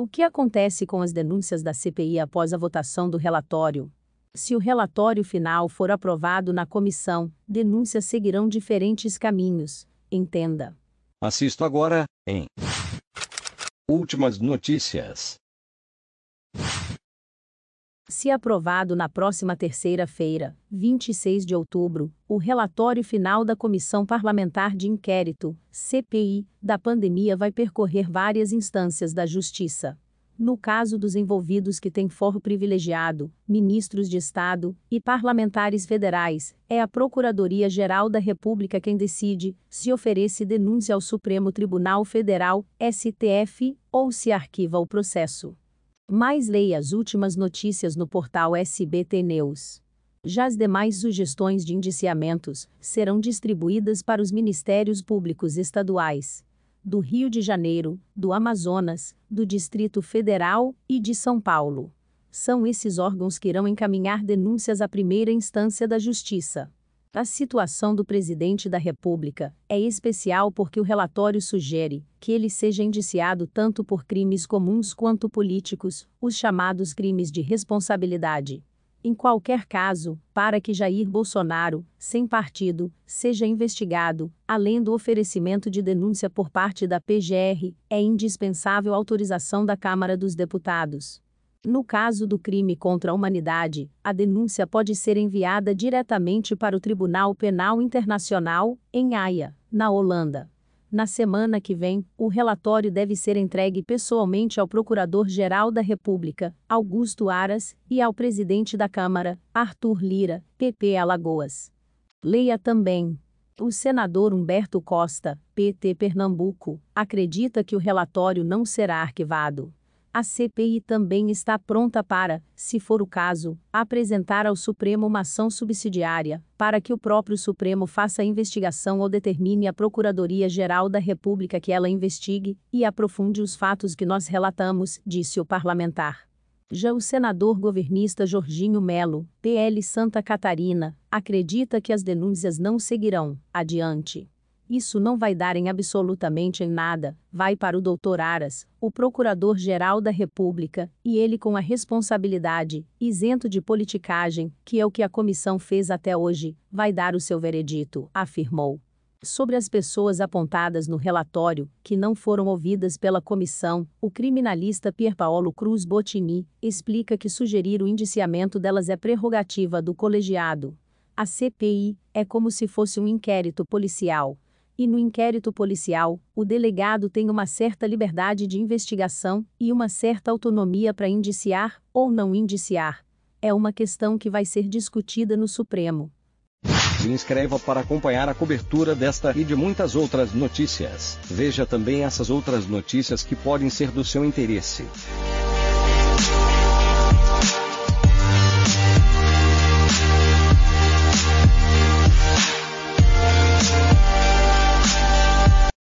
O que acontece com as denúncias da CPI após a votação do relatório? Se o relatório final for aprovado na comissão, denúncias seguirão diferentes caminhos. Entenda. Assisto agora, em Últimas notícias. Se aprovado na próxima terceira-feira, 26 de outubro, o relatório final da Comissão Parlamentar de Inquérito, CPI, da pandemia vai percorrer várias instâncias da Justiça. No caso dos envolvidos que têm foro privilegiado, ministros de Estado e parlamentares federais, é a Procuradoria-Geral da República quem decide se oferece denúncia ao Supremo Tribunal Federal, STF, ou se arquiva o processo. Mais leia as últimas notícias no portal SBT News. Já as demais sugestões de indiciamentos serão distribuídas para os ministérios públicos estaduais do Rio de Janeiro, do Amazonas, do Distrito Federal e de São Paulo. São esses órgãos que irão encaminhar denúncias à primeira instância da Justiça. A situação do presidente da República é especial porque o relatório sugere que ele seja indiciado tanto por crimes comuns quanto políticos, os chamados crimes de responsabilidade. Em qualquer caso, para que Jair Bolsonaro, sem partido, seja investigado, além do oferecimento de denúncia por parte da PGR, é indispensável autorização da Câmara dos Deputados. No caso do crime contra a humanidade, a denúncia pode ser enviada diretamente para o Tribunal Penal Internacional, em Haia, na Holanda. Na semana que vem, o relatório deve ser entregue pessoalmente ao Procurador-Geral da República, Augusto Aras, e ao presidente da Câmara, Arthur Lira, PP Alagoas. Leia também. O senador Humberto Costa, PT Pernambuco, acredita que o relatório não será arquivado. A CPI também está pronta para, se for o caso, apresentar ao Supremo uma ação subsidiária, para que o próprio Supremo faça a investigação ou determine a Procuradoria-Geral da República que ela investigue e aprofunde os fatos que nós relatamos, disse o parlamentar. Já o senador governista Jorginho Melo, PL Santa Catarina, acredita que as denúncias não seguirão adiante. Isso não vai dar em absolutamente em nada, vai para o doutor Aras, o Procurador-Geral da República, e ele com a responsabilidade, isento de politicagem, que é o que a comissão fez até hoje, vai dar o seu veredito, afirmou. Sobre as pessoas apontadas no relatório, que não foram ouvidas pela comissão, o criminalista Pierpaolo Cruz Bottini explica que sugerir o indiciamento delas é prerrogativa do colegiado. A CPI é como se fosse um inquérito policial, e no inquérito policial, o delegado tem uma certa liberdade de investigação e uma certa autonomia para indiciar ou não indiciar. É uma questão que vai ser discutida no Supremo. Se inscreva para acompanhar a cobertura desta e de muitas outras notícias. Veja também essas outras notícias que podem ser do seu interesse.